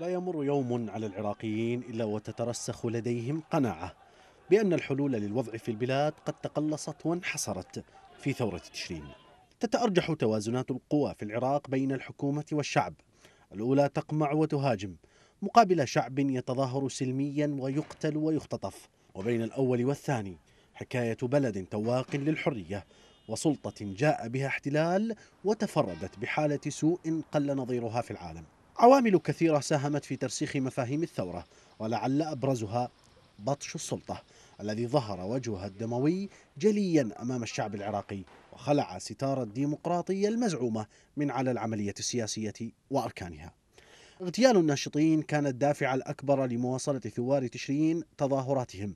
لا يمر يوم على العراقيين إلا وتترسخ لديهم قناعة بأن الحلول للوضع في البلاد قد تقلصت وانحصرت في ثورة تشرين تتأرجح توازنات القوى في العراق بين الحكومة والشعب الأولى تقمع وتهاجم مقابل شعب يتظاهر سلميا ويقتل ويختطف وبين الأول والثاني حكاية بلد تواق للحرية وسلطة جاء بها احتلال وتفردت بحالة سوء قل نظيرها في العالم عوامل كثيرة ساهمت في ترسيخ مفاهيم الثورة ولعل أبرزها بطش السلطة الذي ظهر وجهها الدموي جليا أمام الشعب العراقي وخلع ستار الديمقراطية المزعومة من على العملية السياسية وأركانها اغتيال الناشطين كان الدافع الأكبر لمواصلة ثوار تشرين تظاهراتهم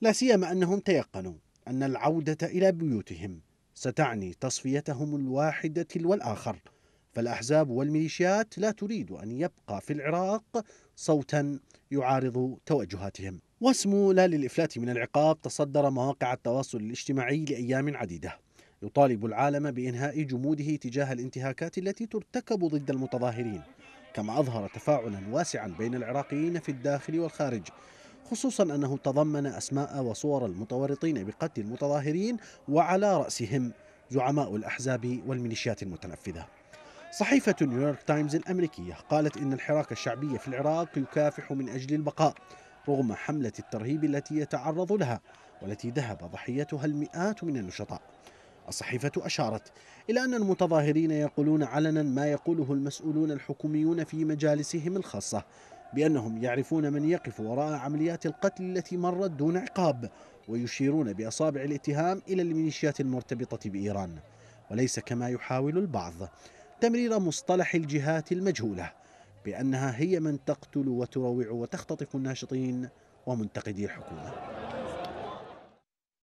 لا سيما أنهم تيقنوا أن العودة إلى بيوتهم ستعني تصفيتهم الواحدة والآخر فالأحزاب والميليشيات لا تريد أن يبقى في العراق صوتا يعارض توجهاتهم واسم لا للإفلات من العقاب تصدر مواقع التواصل الاجتماعي لأيام عديدة يطالب العالم بإنهاء جموده تجاه الانتهاكات التي ترتكب ضد المتظاهرين كما أظهر تفاعلا واسعا بين العراقيين في الداخل والخارج خصوصا أنه تضمن أسماء وصور المتورطين بقتل المتظاهرين وعلى رأسهم زعماء الأحزاب والميليشيات المتنفذة صحيفة نيويورك تايمز الأمريكية قالت إن الحراك الشعبي في العراق يكافح من أجل البقاء رغم حملة الترهيب التي يتعرض لها والتي ذهب ضحيتها المئات من النشطاء الصحيفة أشارت إلى أن المتظاهرين يقولون علنا ما يقوله المسؤولون الحكوميون في مجالسهم الخاصة بأنهم يعرفون من يقف وراء عمليات القتل التي مرت دون عقاب ويشيرون بأصابع الاتهام إلى الميليشيات المرتبطة بإيران وليس كما يحاول البعض تمرير مصطلح الجهات المجهولة بأنها هي من تقتل وتروع وتختطف الناشطين ومنتقدي الحكومة